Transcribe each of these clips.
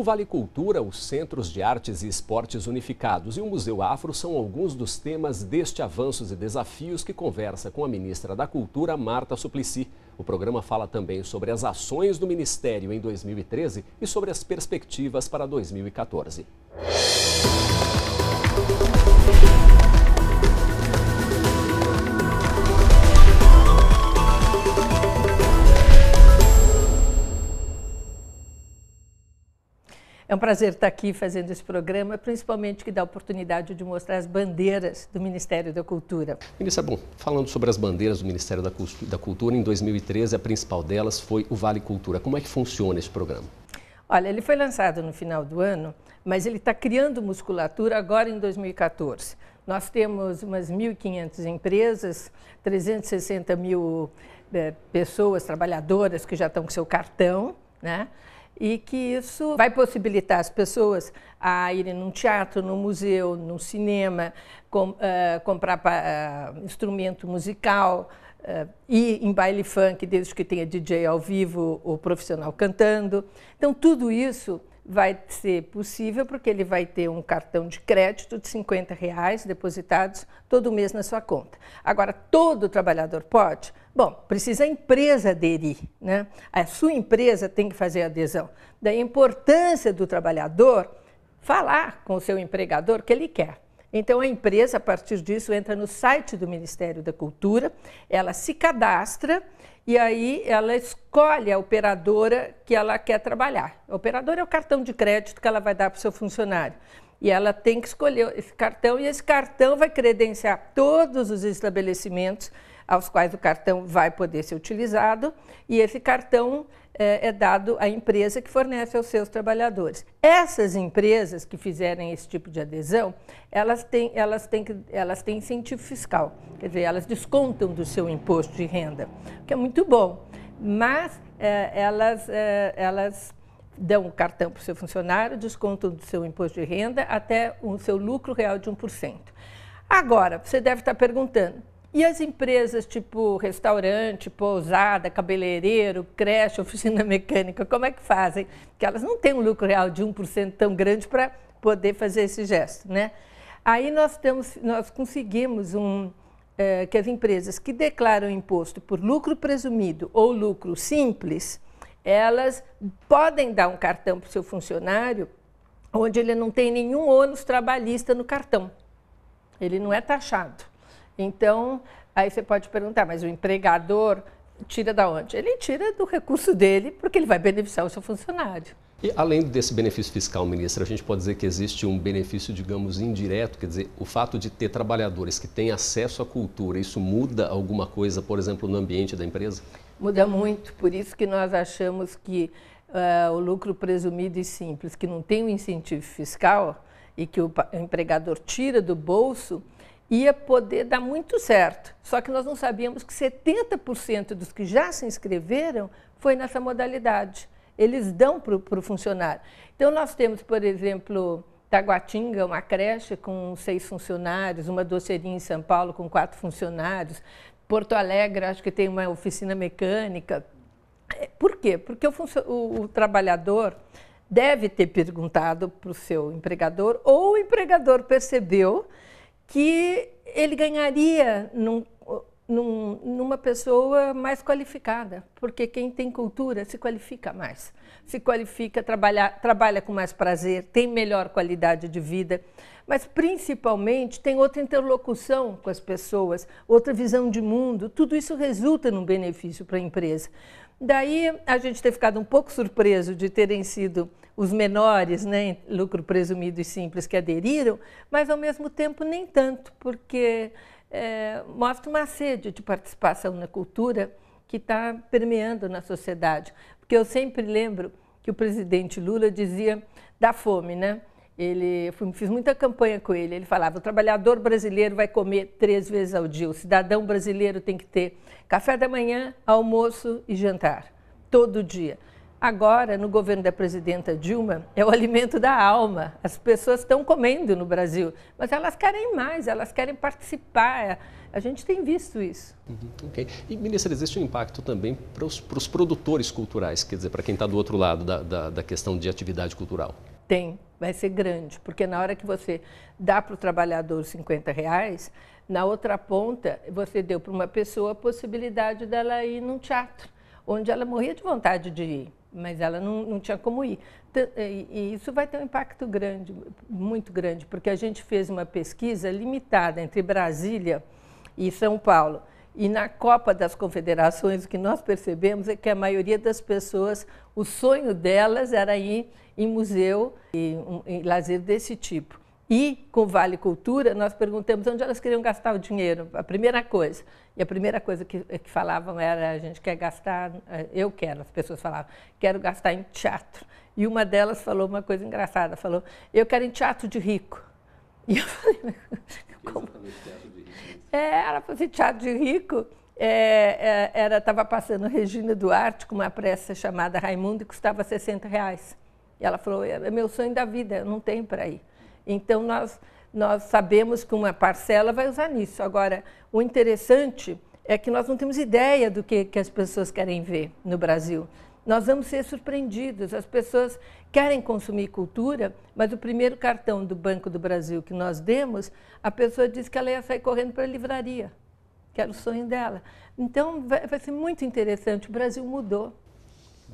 O Vale Cultura, os Centros de Artes e Esportes Unificados e o Museu Afro são alguns dos temas deste Avanços e Desafios que conversa com a ministra da Cultura, Marta Suplicy. O programa fala também sobre as ações do Ministério em 2013 e sobre as perspectivas para 2014. É um prazer estar aqui fazendo esse programa, principalmente que dá a oportunidade de mostrar as bandeiras do Ministério da Cultura. Ministra, bom, falando sobre as bandeiras do Ministério da Cultura, em 2013 a principal delas foi o Vale Cultura. Como é que funciona esse programa? Olha, ele foi lançado no final do ano, mas ele está criando musculatura agora em 2014. Nós temos umas 1.500 empresas, 360 mil eh, pessoas, trabalhadoras que já estão com seu cartão, né? e que isso vai possibilitar as pessoas a irem num teatro, num museu, num cinema, com, uh, comprar pra, uh, eh, instrumento musical, uh, ir em baile funk, desde que tenha DJ ao vivo ou profissional cantando. Então, tudo isso vai ser possível porque ele vai ter um cartão de crédito de 50 reais depositados todo mês na sua conta. Agora, todo trabalhador pode? Bom, precisa a empresa aderir, né? A sua empresa tem que fazer adesão. Da importância do trabalhador falar com o seu empregador que ele quer. Então, a empresa, a partir disso, entra no site do Ministério da Cultura, ela se cadastra e aí ela escolhe a operadora que ela quer trabalhar. A operadora é o cartão de crédito que ela vai dar para o seu funcionário. E ela tem que escolher esse cartão, e esse cartão vai credenciar todos os estabelecimentos aos quais o cartão vai poder ser utilizado, e esse cartão é, é dado à empresa que fornece aos seus trabalhadores. Essas empresas que fizerem esse tipo de adesão, elas têm, elas têm, elas têm incentivo fiscal, quer dizer, elas descontam do seu imposto de renda, o que é muito bom, mas é, elas, é, elas dão o cartão para o seu funcionário, descontam do seu imposto de renda até o seu lucro real de 1%. Agora, você deve estar perguntando, e as empresas tipo restaurante, pousada, cabeleireiro, creche, oficina mecânica, como é que fazem? Porque elas não têm um lucro real de 1% tão grande para poder fazer esse gesto, né? Aí nós, temos, nós conseguimos um, é, que as empresas que declaram imposto por lucro presumido ou lucro simples, elas podem dar um cartão para o seu funcionário onde ele não tem nenhum ônus trabalhista no cartão. Ele não é taxado. Então, aí você pode perguntar, mas o empregador tira da onde? Ele tira do recurso dele, porque ele vai beneficiar o seu funcionário. E além desse benefício fiscal, ministra, a gente pode dizer que existe um benefício, digamos, indireto, quer dizer, o fato de ter trabalhadores que têm acesso à cultura, isso muda alguma coisa, por exemplo, no ambiente da empresa? Muda muito, por isso que nós achamos que uh, o lucro presumido e simples, que não tem um incentivo fiscal e que o empregador tira do bolso, ia poder dar muito certo. Só que nós não sabíamos que 70% dos que já se inscreveram foi nessa modalidade. Eles dão para o funcionário. Então, nós temos, por exemplo, Taguatinga, uma creche com seis funcionários, uma doceirinha em São Paulo com quatro funcionários, Porto Alegre, acho que tem uma oficina mecânica. É, por quê? Porque o, o, o trabalhador deve ter perguntado para o seu empregador, ou o empregador percebeu que ele ganharia num, num, numa pessoa mais qualificada, porque quem tem cultura se qualifica mais, se qualifica, trabalha, trabalha com mais prazer, tem melhor qualidade de vida, mas principalmente tem outra interlocução com as pessoas, outra visão de mundo, tudo isso resulta num benefício para a empresa. Daí a gente ter ficado um pouco surpreso de terem sido os menores, né, lucro presumido e simples, que aderiram, mas ao mesmo tempo nem tanto, porque é, mostra uma sede de participação na cultura que está permeando na sociedade. Porque eu sempre lembro que o presidente Lula dizia da fome, né? Ele, fiz muita campanha com ele. Ele falava: o trabalhador brasileiro vai comer três vezes ao dia, o cidadão brasileiro tem que ter café da manhã, almoço e jantar, todo dia. Agora, no governo da presidenta Dilma, é o alimento da alma. As pessoas estão comendo no Brasil, mas elas querem mais, elas querem participar. A gente tem visto isso. Uhum, E, ministra, existe um impacto também para os, para os produtores culturais, quer dizer, para quem está do outro lado da, da, da questão de atividade cultural? Tem, vai ser grande, porque na hora que você dá para o trabalhador 50 reais, na outra ponta, você deu para uma pessoa a possibilidade dela ir num teatro, onde ela morria de vontade de ir mas ela não, não tinha como ir. E isso vai ter um impacto grande, muito grande, porque a gente fez uma pesquisa limitada entre Brasília e São Paulo. E na Copa das Confederações, o que nós percebemos é que a maioria das pessoas, o sonho delas era ir em museu e um, lazer desse tipo. E com o Vale Cultura, nós perguntamos onde elas queriam gastar o dinheiro, a primeira coisa. E a primeira coisa que, eh, que falavam era: a gente quer gastar, eh, eu quero, as pessoas falavam, quero gastar em teatro. E uma delas falou uma coisa engraçada: falou, eu quero em teatro de rico. E eu falei, como? Né? É, falou teatro de rico. É, é era estava passando Regina Duarte com uma peça chamada Raimundo e custava 60 reais. E ela falou, é, é meu sonho da vida, eu não tenho para ir. Então, nós, nós sabemos que uma parcela vai usar nisso. Agora, o interessante é que nós não temos ideia do que, que as pessoas querem ver no Brasil. Nós vamos ser surpreendidos. As pessoas querem consumir cultura, mas o primeiro cartão do Banco do Brasil que nós demos, a pessoa disse que ela ia sair correndo para a livraria, que era o sonho dela. Então, vai, vai ser muito interessante. O Brasil mudou.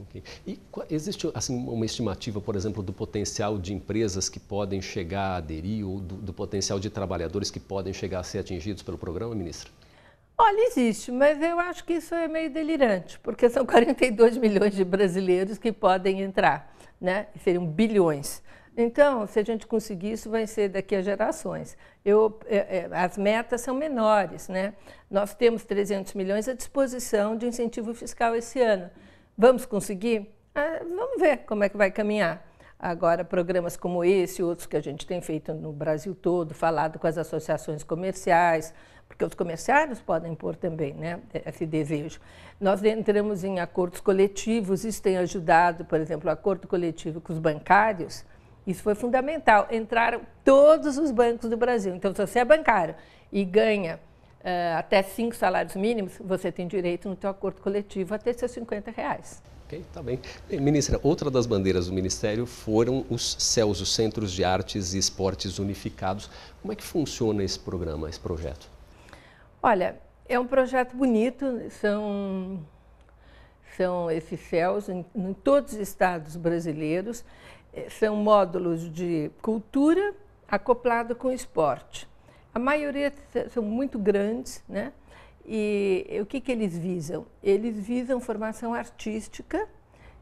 Okay. E existe assim, uma estimativa, por exemplo, do potencial de empresas que podem chegar a aderir ou do, do potencial de trabalhadores que podem chegar a ser atingidos pelo programa, ministra? Olha, existe, mas eu acho que isso é meio delirante, porque são 42 milhões de brasileiros que podem entrar, né? Seriam bilhões. Então, se a gente conseguir isso, vai ser daqui a gerações. Eu, é, é, as metas são menores, né? Nós temos 300 milhões à disposição de incentivo fiscal esse ano. Vamos conseguir? Ah, vamos ver como é que vai caminhar. Agora, programas como esse, outros que a gente tem feito no Brasil todo, falado com as associações comerciais, porque os comerciários podem pôr também, né, esse desejo. Nós entramos em acordos coletivos, isso tem ajudado, por exemplo, o acordo coletivo com os bancários, isso foi fundamental. Entraram todos os bancos do Brasil. Então, se você é bancário e ganha uh, até cinco salários mínimos, você tem direito no seu acordo coletivo a ter seus 50 reais. Ok, tá bem. bem. Ministra, outra das bandeiras do Ministério foram os CELS, os Centros de Artes e Esportes Unificados. Como é que funciona esse programa, esse projeto? Olha, é um projeto bonito, são, são esses CELS em, em todos os estados brasileiros. Eh, são módulos de cultura acoplado com esporte. A maioria são muito grandes, né? E o que, que eles visam? Eles visam formação artística,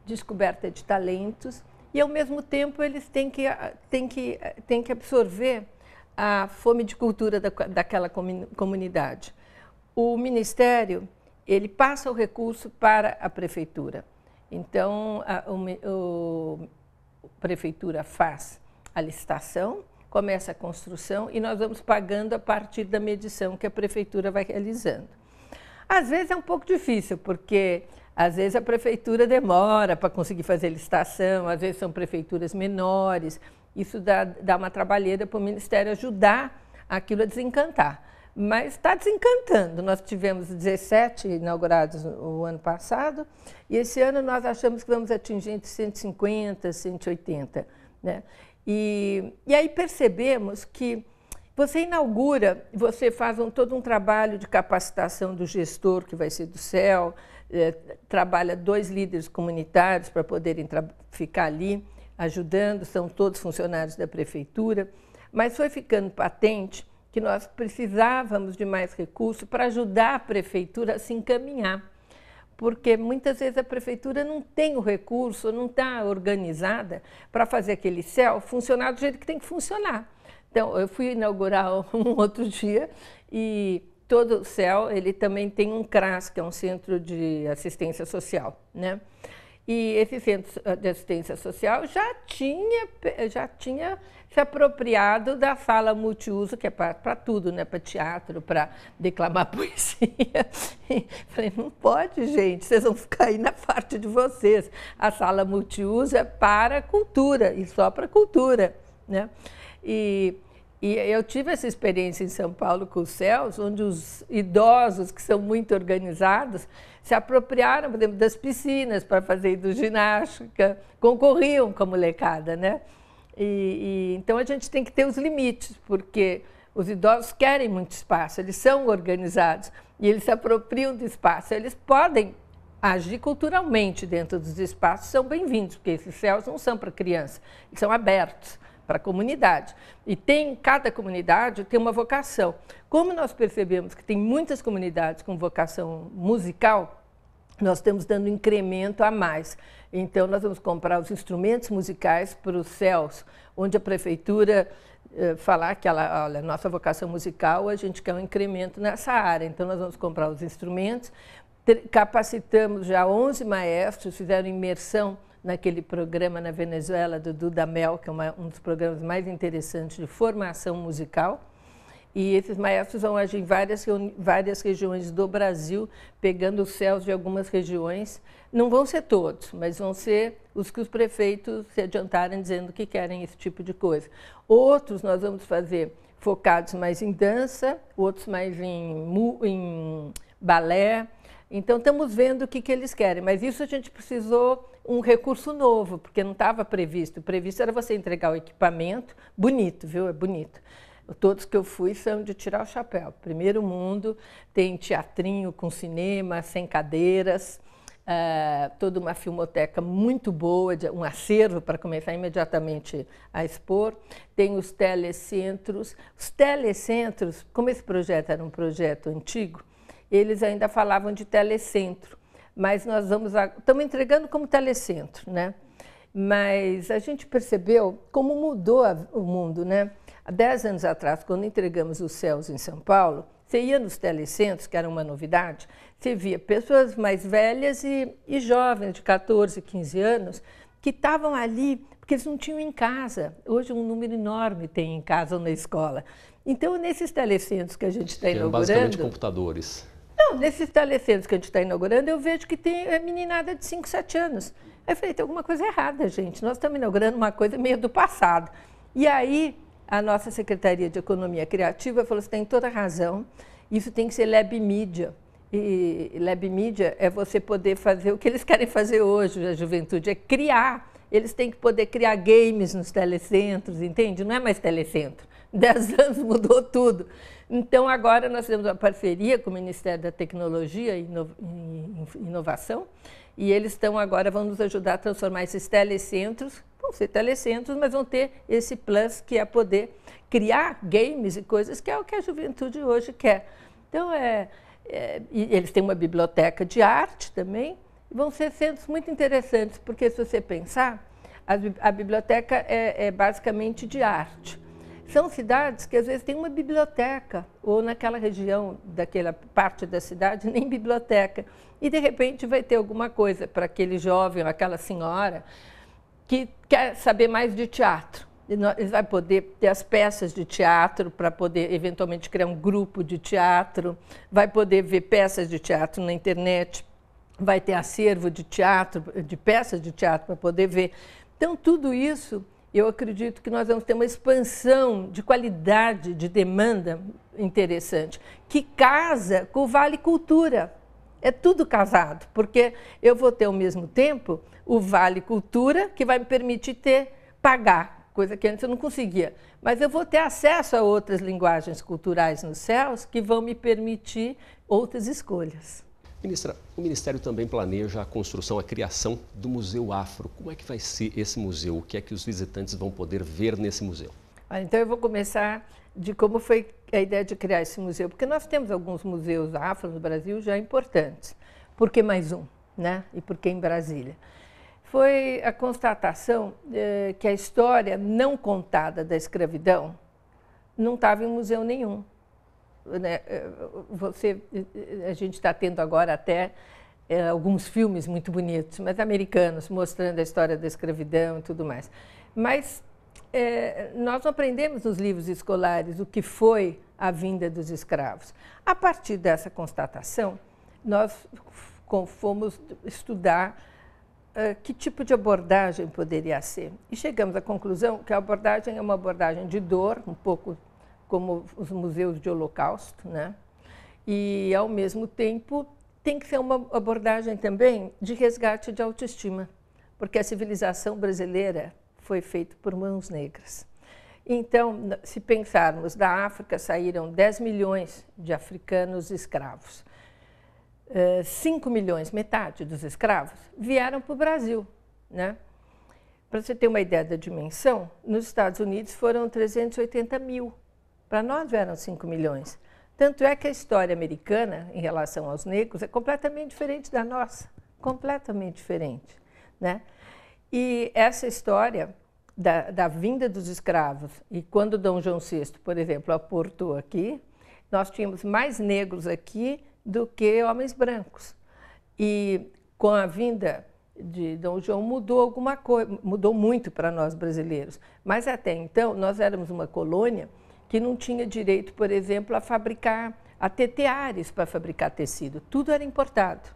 descoberta de talentos, e ao mesmo tempo eles têm que, têm que, têm que absorver a fome de cultura da, daquela comunidade. O Ministério ele passa o recurso para a prefeitura. Então, a, o, o, a prefeitura faz a licitação começa a construção e nós vamos pagando a partir da medição que a prefeitura vai realizando. Às vezes é um pouco difícil, porque às vezes a prefeitura demora para conseguir fazer licitação, às vezes são prefeituras menores. Isso dá, dá uma trabalheira para o Ministério ajudar aquilo a desencantar. Mas está desencantando. Nós tivemos 17 inaugurados o ano passado e esse ano nós achamos que vamos atingir entre 150 e 180. Né? E, e aí percebemos que você inaugura, você faz um, todo um trabalho de capacitação do gestor, que vai ser do CEL, é, trabalha dois líderes comunitários para poderem ficar ali ajudando, são todos funcionários da prefeitura, mas foi ficando patente que nós precisávamos de mais recursos para ajudar a prefeitura a se encaminhar porque muitas vezes a prefeitura não tem o recurso, não está organizada para fazer aquele céu funcionar do jeito que tem que funcionar. Então, eu fui inaugurar um outro dia e todo o céu ele também tem um CRAS, que é um centro de assistência social, né? E esse centro de assistência social já tinha, já tinha se apropriado da sala multiuso, que é para tudo, né? para teatro, para declamar poesia. falei, não pode, gente, vocês vão ficar aí na parte de vocês. A sala multiuso é para cultura, e só para cultura. Né? E e eu tive essa experiência em São Paulo com os céus, onde os idosos, que são muito organizados, se apropriaram, por exemplo, das piscinas para fazer hidroginástica, concorriam com a molecada, né? E, e, então a gente tem que ter os limites, porque os idosos querem muito espaço, eles são organizados e eles se apropriam do espaço. Eles podem agir culturalmente dentro dos espaços, são bem-vindos, porque esses céus não são para criança, eles são abertos para a comunidade. E tem, cada comunidade tem uma vocação. Como nós percebemos que tem muitas comunidades com vocação musical, nós estamos dando incremento a mais. Então, nós vamos comprar os instrumentos musicais para os céus, onde a prefeitura eh, falar que ela, olha, nossa vocação musical, a gente quer um incremento nessa área. Então, nós vamos comprar os instrumentos. Capacitamos já 11 maestros, fizeram imersão naquele programa na Venezuela do Duda Mel, que é uma, um dos programas mais interessantes de formação musical. E esses maestros vão agir em várias, várias regiões do Brasil, pegando os céus de algumas regiões. Não vão ser todos, mas vão ser os que os prefeitos se adiantarem dizendo que querem esse tipo de coisa. Outros nós vamos fazer focados mais em dança, outros mais em, em balé. Então, estamos vendo o que, que eles querem. Mas isso a gente precisou um recurso novo, porque não estava previsto. O previsto era você entregar o equipamento, bonito, viu? É bonito. Todos que eu fui são de tirar o chapéu. Primeiro mundo, tem teatrinho com cinema, sem cadeiras, uh, toda uma filmoteca muito boa, de, um acervo para começar imediatamente a expor. Tem os telecentros. Os telecentros, como esse projeto era um projeto antigo, eles ainda falavam de telecentro mas nós vamos. Estamos entregando como telecentro, né? Mas a gente percebeu como mudou a, o mundo, né? Há 10 anos atrás, quando entregamos os céus em São Paulo, você ia nos telecentros, que era uma novidade, você via pessoas mais velhas e, e jovens, de 14, 15 anos, que estavam ali porque eles não tinham em casa. Hoje um número enorme tem em casa ou na escola. Então, nesses telecentros que a gente está inaugurando... Basicamente computadores. Não, nesses telecentros que a gente está inaugurando, eu vejo que tem é, meninada de 5, 7 anos. Aí eu falei, tem alguma coisa errada, gente. Nós estamos inaugurando uma coisa meio do passado. E aí a nossa Secretaria de Economia Criativa falou, você tem toda razão, isso tem que ser lab mídia. E lab mídia é você poder fazer o que eles querem fazer hoje, a juventude, é criar. Eles têm que poder criar games nos telecentros, entende? Não é mais telecentro dez anos mudou tudo. Então, agora nós temos uma parceria com o Ministério da Tecnologia e Inovação, e eles estão agora, vão nos ajudar a transformar esses telecentros, vão ser telecentros, mas vão ter esse plus que é poder criar games e coisas, que é o que a juventude hoje quer. Então, é, é eles têm uma biblioteca de arte também, vão ser centros muito interessantes, porque se você pensar, a, a biblioteca é, é basicamente de arte são cidades que às vezes têm uma biblioteca, ou naquela região, daquela parte da cidade, nem biblioteca. E de repente vai ter alguma coisa para aquele jovem ou aquela senhora que quer saber mais de teatro. Ele vai poder ter as peças de teatro para poder eventualmente criar um grupo de teatro, vai poder ver peças de teatro na internet, vai ter acervo de teatro, de peças de teatro para poder ver. Então tudo isso eu acredito que nós vamos ter uma expansão de qualidade de demanda interessante, que casa com o Vale Cultura. É tudo casado, porque eu vou ter ao mesmo tempo o Vale Cultura, que vai me permitir ter, pagar, coisa que antes eu não conseguia. Mas eu vou ter acesso a outras linguagens culturais nos céus que vão me permitir outras escolhas. Ministra, o Ministério também planeja a construção, a criação do Museu Afro. Como é que vai ser esse museu? O que é que os visitantes vão poder ver nesse museu? Então eu vou começar de como foi a ideia de criar esse museu, porque nós temos alguns museus afro no Brasil já importantes. Por que mais um? Né? E por que em Brasília? Foi a constatação eh, que a história não contada da escravidão não estava em museu nenhum né, eh, você, eh, a gente está tendo agora até é, alguns filmes muito bonitos, mas americanos, mostrando a história da escravidão e tudo mais. Mas é, nós não aprendemos nos livros escolares o que foi a vinda dos escravos. A partir dessa constatação, nós fomos estudar uh, que tipo de abordagem poderia ser. E chegamos à conclusão que a abordagem é uma abordagem de dor, um pouco como os museus de holocausto, né? E, ao mesmo tempo, tem que ser uma abordagem também de resgate de autoestima, porque a civilização brasileira foi feita por mãos negras. Então, se pensarmos, da África saíram 10 milhões de africanos escravos. 5 eh, milhões, metade dos escravos, vieram para o Brasil. Né? Para você ter uma ideia da dimensão, nos Estados Unidos foram 380 mil para nós eram 5 milhões. Tanto é que a história americana em relação aos negros é completamente diferente da nossa, completamente diferente, né? E essa história da, da vinda dos escravos e quando Dom João VI, por exemplo, aportou aqui, nós tínhamos mais negros aqui do que homens brancos. E com a vinda de Dom João mudou alguma coisa, mudou muito para nós brasileiros. Mas até então nós éramos uma colônia que não tinha direito, por exemplo, a fabricar, a ter teares para fabricar tecido. Tudo era importado.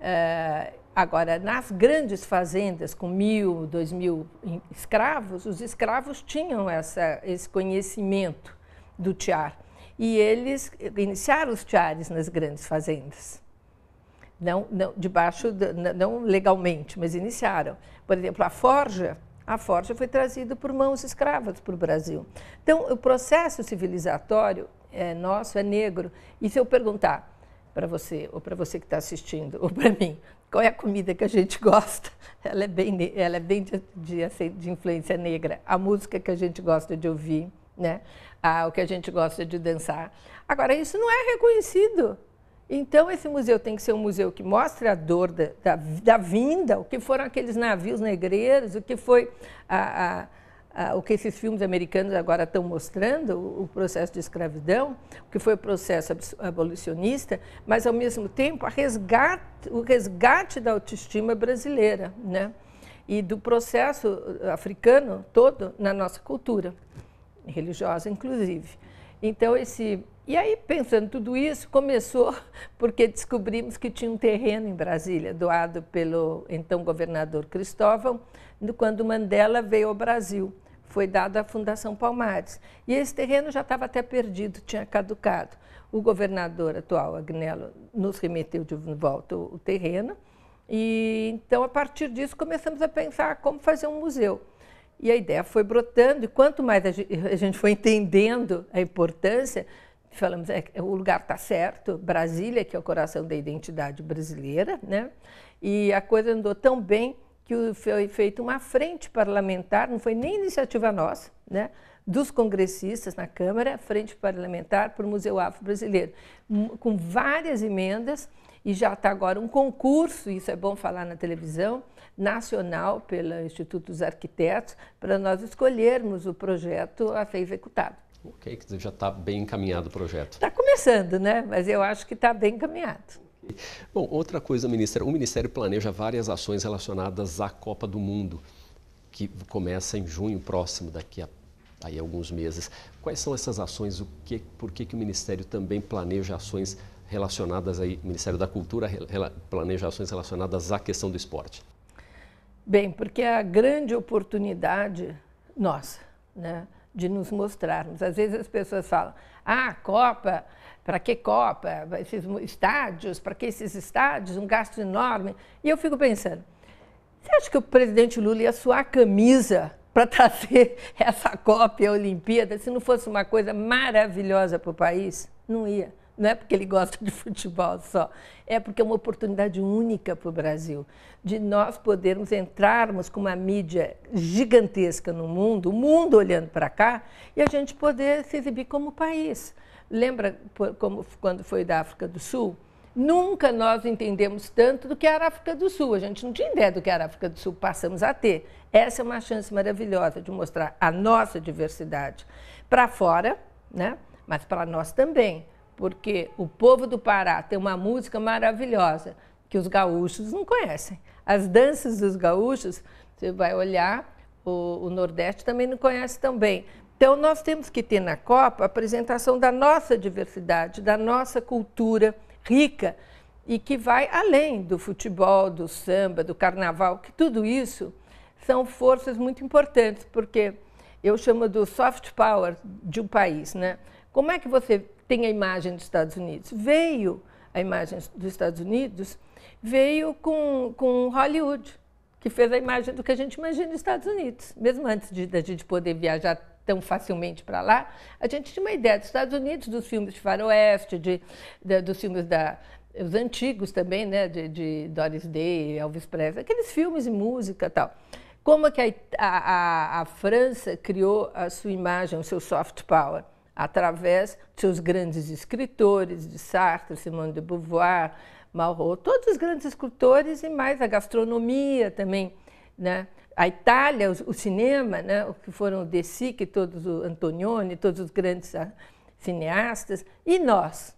Eh, agora, nas grandes fazendas com mil, dois mil escravos, os escravos tinham essa, esse conhecimento do tiar. E eles iniciaram os tiares nas grandes fazendas. Não, não debaixo, não legalmente, mas iniciaram. Por exemplo, a forja a forja foi trazida por mãos escravas para o Brasil. Então, o processo civilizatório é nosso, é negro. E se eu perguntar para você, ou para você que está assistindo, ou para mim, qual é a comida que a gente gosta? Ela é bem, ela é bem de, de, assim, de influência negra. A música que a gente gosta de ouvir, né? Ah, o que a gente gosta de dançar. Agora, isso não é reconhecido então, esse museu tem que ser um museu que mostre a dor da, da, da vinda, o que foram aqueles navios negreiros, o que foi a, a o que esses filmes americanos agora estão mostrando, o, o, processo de escravidão, o que foi o processo abolicionista, mas ao mesmo tempo resgate, o resgate da autoestima brasileira, né? E do processo uh, africano todo na nossa cultura religiosa, inclusive. Então esse e aí, pensando tudo isso, começou porque descobrimos que tinha um terreno em Brasília, doado pelo então governador Cristóvão, quando Mandela veio ao Brasil. Foi dado à Fundação Palmares. E esse terreno já estava até perdido, tinha caducado. O governador atual, Agnello, nos remeteu de volta o, terreno. E então, a partir disso, começamos a pensar como fazer um museu. E a ideia foi brotando, e quanto mais a gente foi entendendo a importância, falamos é, o lugar está certo, Brasília, que é o coração da identidade brasileira, né? e a coisa andou tão bem que foi feita uma frente parlamentar, não foi nem iniciativa nossa, né? dos congressistas na Câmara, frente parlamentar para o Museu Afro-Brasileiro, com várias emendas, e já está agora um concurso, isso é bom falar na televisão, nacional pelo Instituto dos Arquitetos, para nós escolhermos o projeto a ser executado. Ok, quer dizer, já está bem encaminhado o projeto. Está começando, né? Mas eu acho que está bem encaminhado. Bom, outra coisa, ministra, o Ministério planeja várias ações relacionadas à Copa do Mundo, que começa em junho próximo, daqui a aí, alguns meses. Quais são essas ações? O que, por que, que o Ministério também planeja ações relacionadas aí, o Ministério da Cultura planeja ações relacionadas à questão do esporte? Bem, porque é a grande oportunidade nossa, né? de nos mostrarmos. Às vezes as pessoas falam, ah, Copa, para que Copa? Esses estádios, para que esses estádios? Um gasto enorme. E eu fico pensando, você acha que o presidente Lula ia suar a camisa para trazer tá essa Copa e a Olimpíada se não fosse uma coisa maravilhosa para o país? Não ia não é porque ele gosta de futebol só, é porque é uma oportunidade única para o Brasil, de nós podermos entrarmos com uma mídia gigantesca no mundo, o mundo olhando para cá, e a gente poder se exibir como país. Lembra como, quando foi da África do Sul? Nunca nós entendemos tanto do que era a África do Sul. A gente não tinha ideia do que era a África do Sul, passamos a ter. Essa é uma chance maravilhosa de mostrar a nossa diversidade para fora, né? mas para nós também porque o povo do Pará tem uma música maravilhosa que os gaúchos não conhecem. As danças dos gaúchos, você vai olhar, o, o Nordeste também não conhece também. Então, nós temos que ter na Copa a apresentação da nossa diversidade, da nossa cultura rica e que vai além do futebol, do samba, do carnaval, que tudo isso são forças muito importantes, porque eu chamo do soft power de um país, né? Como é que você tem a imagem dos Estados Unidos. Veio a imagem dos Estados Unidos, veio com, com Hollywood, que fez a imagem do que a gente imagina dos Estados Unidos. Mesmo antes de, da gente poder viajar tão facilmente para lá, a gente tinha uma ideia dos Estados Unidos, dos filmes de faroeste, de, de dos filmes da, os antigos também, né, de, de, Doris Day, Elvis Presley, aqueles filmes e música e tal. Como é que a, a, a França criou a sua imagem, o seu soft power? através dos seus grandes escritores, de Sartre, Simone de Beauvoir, Malraux, todos os grandes escritores e mais a gastronomia também, né? A Itália, o, o cinema, né? O que foram o De Sica, todos o Antonioni, todos os grandes ah, cineastas e nós.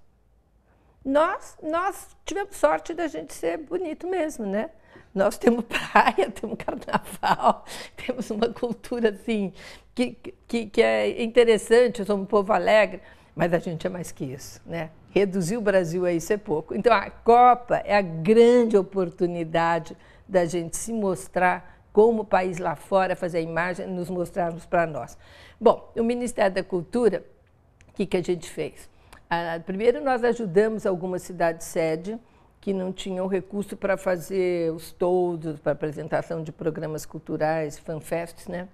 Nós, nós tivemos sorte da gente ser bonito mesmo, né? Nós temos praia, temos carnaval, temos uma cultura assim que, que, que é interessante, somos um povo alegre, mas a gente é mais que isso, né? Reduzir o Brasil a isso é pouco. Então a Copa é a grande oportunidade da gente se mostrar como o país lá fora, fazer a imagem, nos mostrarmos para nós. Bom, o Ministério da Cultura, o que, que a gente fez? Ah, primeiro, nós ajudamos algumas cidades sede que não tinham recurso para fazer os toldos, para apresentação de programas culturais, fanfests, né?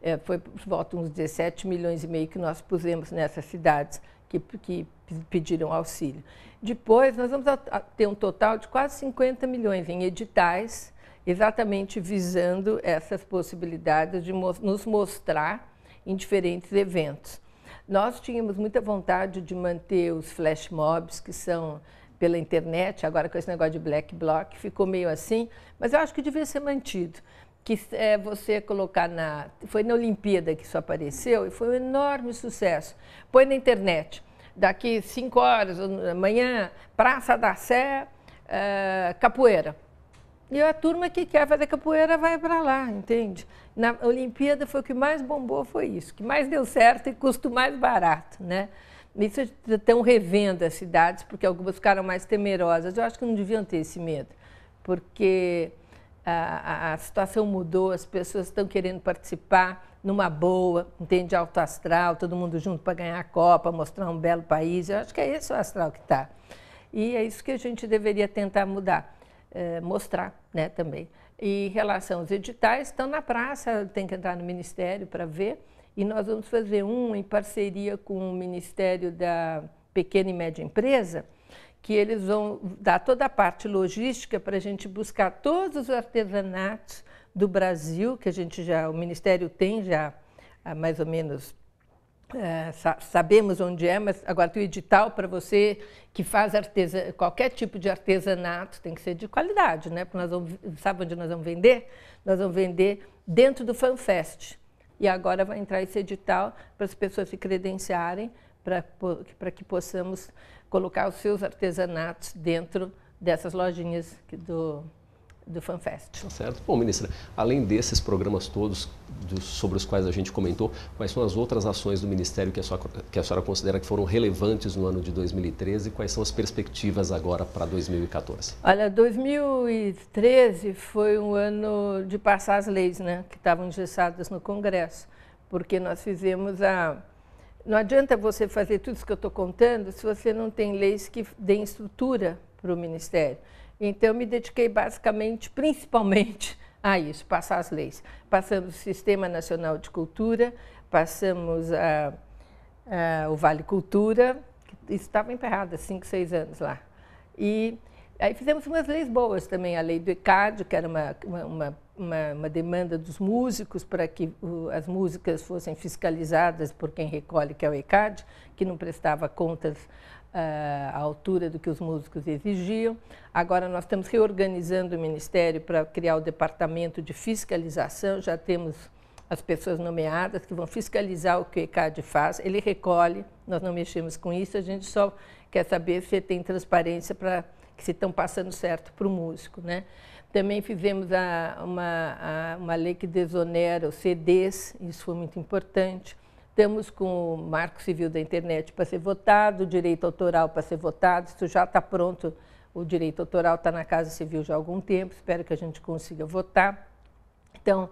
É, foi por volta uns 17 milhões e meio que nós pusemos nessas cidades que, que pediram auxílio. Depois, nós vamos a, a ter um total de quase 50 milhões em editais, exatamente visando essas possibilidades de mo nos mostrar em diferentes eventos. Nós tínhamos muita vontade de manter os flash mobs, que são pela internet, agora com esse negócio de black block, ficou meio assim, mas eu acho que devia ser mantido. Que é, você colocar na. Foi na Olimpíada que isso apareceu e foi um enorme sucesso. Põe na internet, daqui 5 horas amanhã, Praça da Sé, é, capoeira. E a turma que quer fazer capoeira vai para lá, entende? Na Olimpíada foi o que mais bombou, foi isso. que mais deu certo e custo mais barato, né? Isso estão é revendo as cidades, porque algumas ficaram mais temerosas. Eu acho que não deviam ter esse medo, porque a, a, a situação mudou, as pessoas estão querendo participar numa boa, entende? Alto astral, todo mundo junto para ganhar a Copa, mostrar um belo país. Eu acho que é esse o astral que está. E é isso que a gente deveria tentar mudar, é, mostrar né, também. E em relação aos editais, estão na praça, tem que entrar no Ministério para ver. E nós vamos fazer um em parceria com o Ministério da Pequena e Média Empresa, que eles vão dar toda a parte logística para a gente buscar todos os artesanatos do Brasil, que a gente já, o Ministério tem já há mais ou menos é, sa sabemos onde é, mas agora tem o edital para você que faz artesa qualquer tipo de artesanato, tem que ser de qualidade, né? Porque nós vamos, sabe onde nós vamos vender? Nós vamos vender dentro do FanFest. E agora vai entrar esse edital para as pessoas se credenciarem, para, que possamos colocar os seus artesanatos dentro dessas lojinhas do, do FanFest. Tá certo. Bom, ministra, além desses programas todos sobre os quais a gente comentou, quais são as outras ações do Ministério que a, sua, que a senhora considera que foram relevantes no ano de 2013 e quais são as perspectivas agora para 2014? Olha, 2013 foi um ano de passar as leis, né, que estavam engessadas no Congresso, porque nós fizemos a... Não adianta você fazer tudo isso que eu estou contando se você não tem leis que deem estrutura para o Ministério. Então, eu me dediquei basicamente, principalmente, a isso, passar as leis. Passamos o Sistema Nacional de Cultura, passamos a, a, o Vale Cultura, que estava emperrado há 5, 6 anos lá. E aí fizemos umas leis boas também, a lei do ECAD, que era uma, uma, uma, uma demanda dos músicos para que o, as músicas fossem fiscalizadas por quem recolhe, que é o ECAD, que não prestava contas eh, à altura do que os músicos exigiam. Agora nós estamos reorganizando o Ministério para criar o departamento de fiscalização, já temos as pessoas nomeadas que vão fiscalizar o que o ECAD faz, ele recolhe, nós não mexemos com isso, a gente só quer saber se tem transparência para que se estão passando certo para o músico. Né? Também fizemos a, uma, a, uma lei que desonera os CDs, isso foi muito importante. Estamos com o Marco Civil da Internet para ser votado, o direito autoral para ser votado, isso já está pronto, o direito autoral está na Casa Civil já há algum tempo, espero que a gente consiga votar. Então,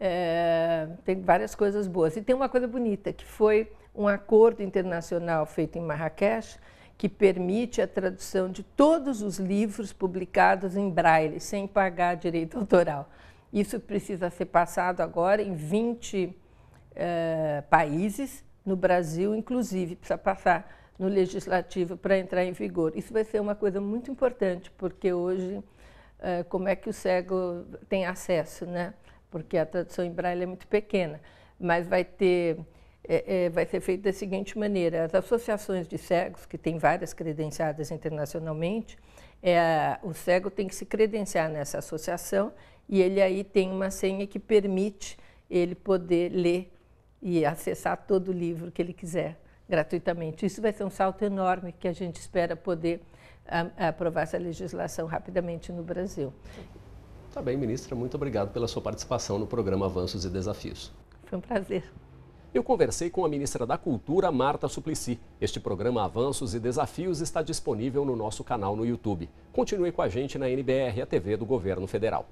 é, tem várias coisas boas. E tem uma coisa bonita, que foi um acordo internacional feito em Marrakech, que permite a tradução de todos os livros publicados em braille, sem pagar direito autoral. Isso precisa ser passado agora em 20 eh, países, no Brasil, inclusive, precisa passar no legislativo para entrar em vigor. Isso vai ser uma coisa muito importante, porque hoje, eh, como é que o cego tem acesso, né? Porque a tradução em braille é muito pequena, mas vai ter. É, é, vai ser feito da seguinte maneira: as associações de cegos, que tem várias credenciadas internacionalmente, é, o cego tem que se credenciar nessa associação e ele aí tem uma senha que permite ele poder ler e acessar todo o livro que ele quiser gratuitamente. Isso vai ser um salto enorme que a gente espera poder a, ah, aprovar essa legislação rapidamente no Brasil. Tá bem, ministra, muito obrigado pela sua participação no programa Avanços e Desafios. Foi um prazer. Eu conversei com a ministra da Cultura, Marta Suplicy. Este programa Avanços e Desafios está disponível no nosso canal no YouTube. Continue com a gente na NBR, a TV do Governo Federal.